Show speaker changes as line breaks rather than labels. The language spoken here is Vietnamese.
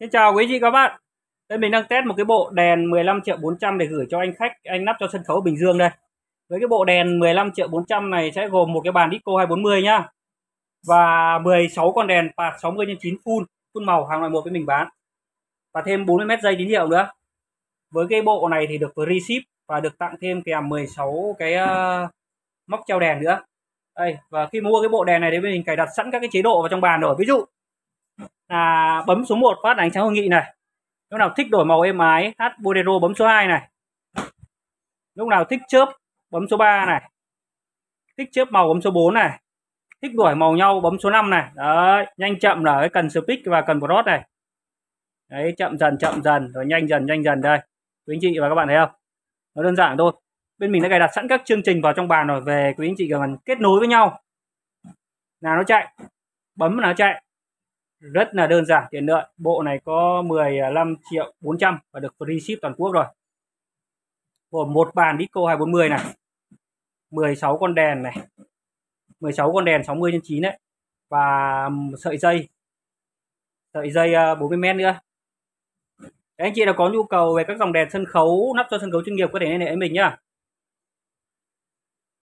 Xin chào quý vị các bạn. Đây mình đang test một cái bộ đèn 15 triệu 400 để gửi cho anh khách anh lắp cho sân khấu Bình Dương đây. Với cái bộ đèn 15 triệu 400 này sẽ gồm một cái bàn Dico 240 nhá. Và 16 con đèn pạt 60 x 9 full, full màu hàng loại một với mình bán. Và thêm 40 mét dây tín hiệu nữa. Với cái bộ này thì được free ship và được tặng thêm kèm 16 cái uh, móc treo đèn nữa. Đây, và khi mua cái bộ đèn này thì mình cài đặt sẵn các cái chế độ vào trong bàn rồi. Ví dụ là bấm số 1 phát ánh sáng hội nghị này lúc nào thích đổi màu êm ái hát bolero bấm số 2 này lúc nào thích chớp bấm số 3 này thích chớp màu bấm số 4 này thích đổi màu nhau bấm số 5 này đấy nhanh chậm là cái cần speak và cần broad này đấy chậm dần chậm dần rồi nhanh dần nhanh dần đây quý anh chị và các bạn thấy không nó đơn giản thôi bên mình đã cài đặt sẵn các chương trình vào trong bàn rồi về quý anh chị cần kết nối với nhau là nó chạy bấm là nó chạy rất là đơn giản tiện lợi bộ này có 15 triệu 400 và được free ship toàn quốc rồi gồm một bàn Dico 240 này 16 con đèn này 16 con đèn 60 x 9 đấy và sợi dây sợi dây 40 à, men nữa Đấy, anh chị nào có nhu cầu về các dòng đèn sân khấu nắp cho sân khấu chuyên nghiệp có thể liên hệ với mình nhá